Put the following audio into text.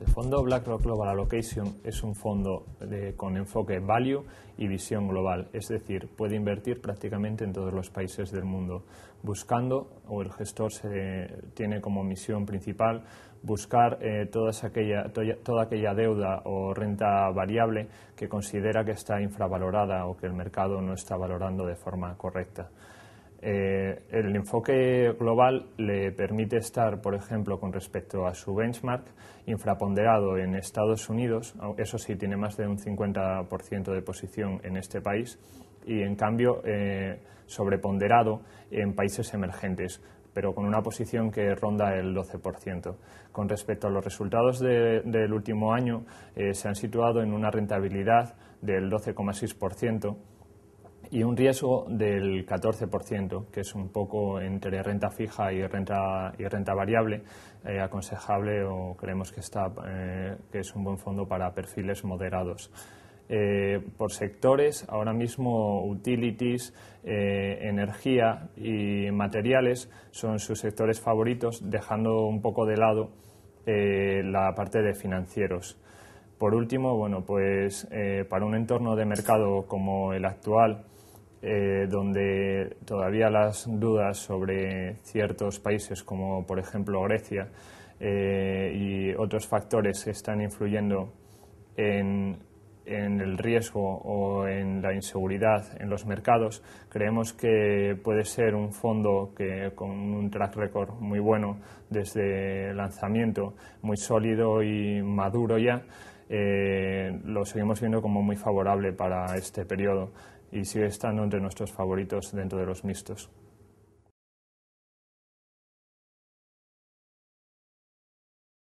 El fondo BlackRock Global Allocation es un fondo con enfoque value y visión global, es decir, puede invertir prácticamente en todos los países del mundo, buscando, o el gestor se, tiene como misión principal, buscar eh, toda aquella deuda o renta variable que considera que está infravalorada o que el mercado no está valorando de forma correcta. Eh, el enfoque global le permite estar, por ejemplo, con respecto a su benchmark, infraponderado en Estados Unidos, eso sí, tiene más de un 50% de posición en este país, y en cambio eh, sobreponderado en países emergentes, pero con una posición que ronda el 12%. Con respecto a los resultados del último año, eh, se han situado en una rentabilidad del 12,6% y un riesgo del 14%, que es un poco entre renta fija y renta, y renta variable, eh, aconsejable o creemos que, eh, que es un buen fondo para perfiles moderados. Eh, por sectores, ahora mismo utilities, energía y materiales son sus sectores favoritos, dejando un poco de lado la parte de financieros. Por último, bueno, pues para un entorno de mercado como el actual, eh, donde todavía las dudas sobre ciertos países como por ejemplo Grecia eh, y otros factores están influyendo en, el riesgo o en la inseguridad en los mercados, creemos que puede ser un fondo que con un track record muy bueno desde lanzamiento, muy sólido y maduro ya, eh, lo seguimos viendo como muy favorable para este periodo y sigue estando entre nuestros favoritos dentro de los mixtos.